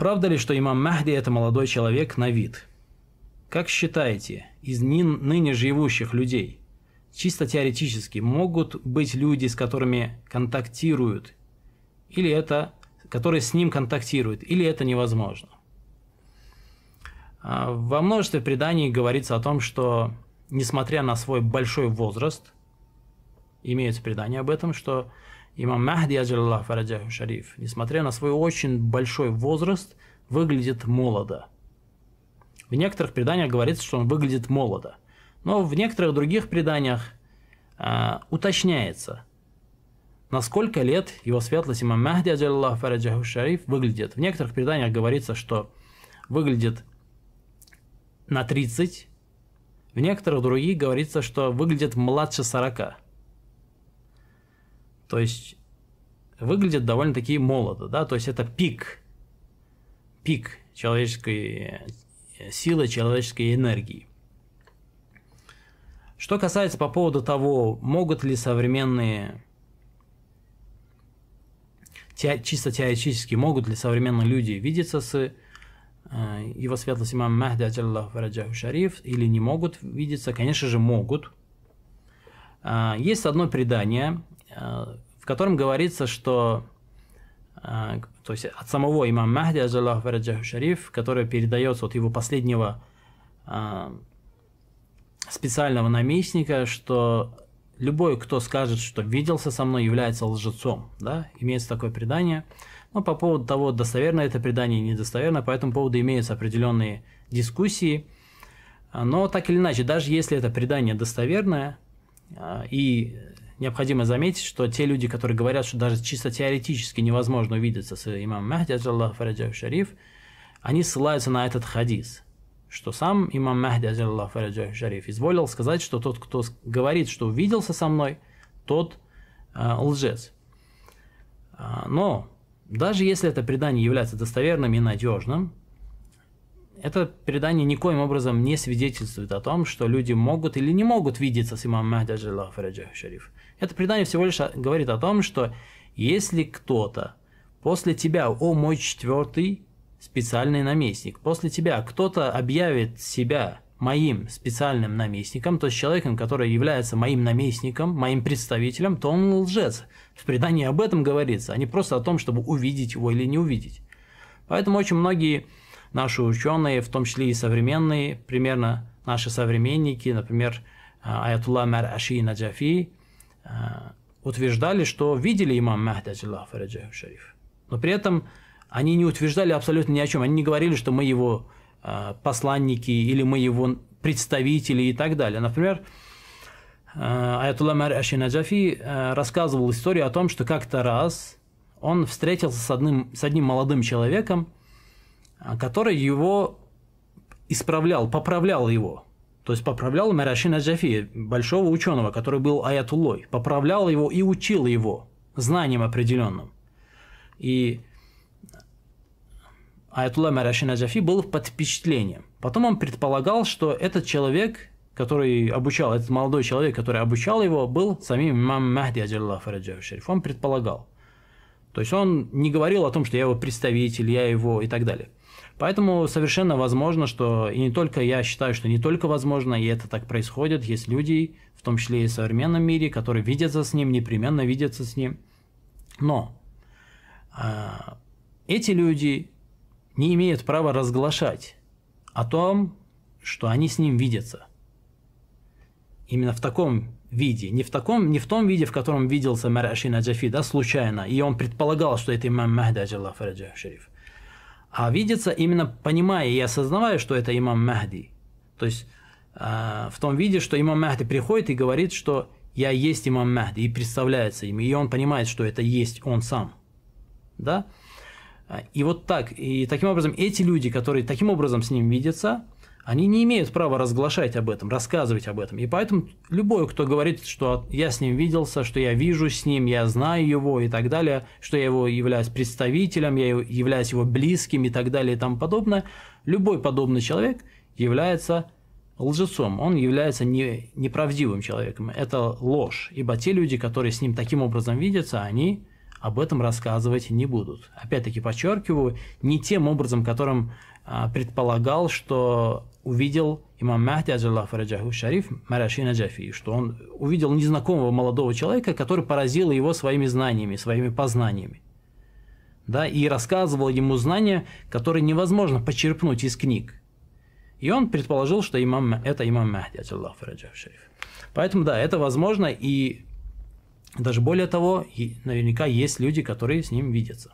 Правда ли, что имам Махди – это молодой человек на вид? Как считаете, из ныне живущих людей, чисто теоретически, могут быть люди, с которыми контактируют, или это, которые с ним контактируют, или это невозможно? А, во множестве преданий говорится о том, что, несмотря на свой большой возраст, имеются предания об этом, что Имам Махди, аджаллах фараджаху шариф, несмотря на свой очень большой возраст, выглядит молодо. В некоторых преданиях говорится, что он выглядит молодо. Но в некоторых других преданиях э, уточняется, на сколько лет его светлость имам Махди, аджаллах фараджаху шариф, выглядит. В некоторых преданиях говорится, что выглядит на 30, в некоторых других говорится, что выглядит младше 40. То есть выглядят довольно-таки молодо, да, то есть это пик, пик человеческой э, силы, человеческой энергии. Что касается по поводу того, могут ли современные чисто теоретически, могут ли современные люди видеться с э, его светлость имам Махди Аджаллаху Фараджаху Шариф или не могут видеться? Конечно же, могут. А, есть одно предание, э, в котором говорится, что а, то есть от самого имама Махди, Азаллаху Фараджаху Шариф, который передается от его последнего а, специального наместника, что любой, кто скажет, что виделся со мной, является лжецом. Да? Имеется такое предание. Но по поводу того, достоверно это предание или недостоверно, по этому поводу имеются определенные дискуссии. А, но так или иначе, даже если это предание достоверное, и необходимо заметить, что те люди, которые говорят, что даже чисто теоретически невозможно увидеться с имамом Махди, Аллаху Фараджав Шариф, они ссылаются на этот хадис, что сам имам Махди, Аллаху Фараджав Шариф, изволил сказать, что тот, кто говорит, что увиделся со мной, тот э, лжец. А, но даже если это предание является достоверным и надежным, это предание никоим образом не свидетельствует о том, что люди могут или не могут видеться с имамом Махди Аджаллаху Фараджаху Шариф. Это предание всего лишь говорит о том, что если кто-то после тебя, о мой четвертый специальный наместник, после тебя кто-то объявит себя моим специальным наместником, то есть человеком, который является моим наместником, моим представителем, то он лжец. В предании об этом говорится, а не просто о том, чтобы увидеть его или не увидеть. Поэтому очень многие наши ученые, в том числе и современные, примерно наши современники, например, э, Аятулла Мар Аши Наджафи, э, утверждали, что видели имам Махди Аджиллах Фараджаху Шариф. Но при этом они не утверждали абсолютно ни о чем. Они не говорили, что мы его э, посланники или мы его представители и так далее. Например, Аятулла Мар Аши Наджафи рассказывал историю о том, что как-то раз он встретился с одним, с одним молодым человеком – а, который его исправлял, поправлял его. То есть поправлял Марашина Джафи, большого ученого, который был аятулой, поправлял его и учил его знанием определенным. И Аятулла Марашина Джафи был под впечатлением. Потом он предполагал, что этот человек, который обучал, этот молодой человек, который обучал его, был самим имам Махди Аджаллах Фараджав Шариф. Он предполагал. То есть он не говорил о том, что я его представитель, я его и так далее. Поэтому совершенно возможно, что и не только я считаю, что не только возможно, и это так происходит, есть люди, в том числе и в современном мире, которые видятся с ним, непременно видятся с ним. Но э, эти люди не имеют права разглашать о том, что они с ним видятся. Именно в таком виде, не в, таком, не в том виде, в котором виделся мэр Ашина Джафи, да, случайно, и он предполагал, что это имам Махда Аджаллах Шериф а видится именно понимая и осознавая, что это имам Махди. То есть э, в том виде, что имам Махди приходит и говорит, что «я есть имам Махди», и представляется им, и он понимает, что это есть он сам. Да? А, и вот так, и таким образом эти люди, которые таким образом с ним видятся, они не имеют права разглашать об этом, рассказывать об этом. И поэтому любой, кто говорит, что я с ним виделся, что я вижу с ним, я знаю его и так далее, что я его являюсь представителем, я являюсь его близким и так далее и тому подобное, любой подобный человек является лжецом, он является не, неправдивым человеком. Это ложь, ибо те люди, которые с ним таким образом видятся, они об этом рассказывать не будут. Опять-таки подчеркиваю, не тем образом, которым а, предполагал, что увидел имам Махди Аджаллах Раджаху Шариф Мараши Наджафи, что он увидел незнакомого молодого человека, который поразил его своими знаниями, своими познаниями. Да, и рассказывал ему знания, которые невозможно почерпнуть из книг. И он предположил, что имам, это имам Махди Аджаллах Раджаху Шариф. Поэтому да, это возможно, и даже более того, наверняка есть люди, которые с ним видятся.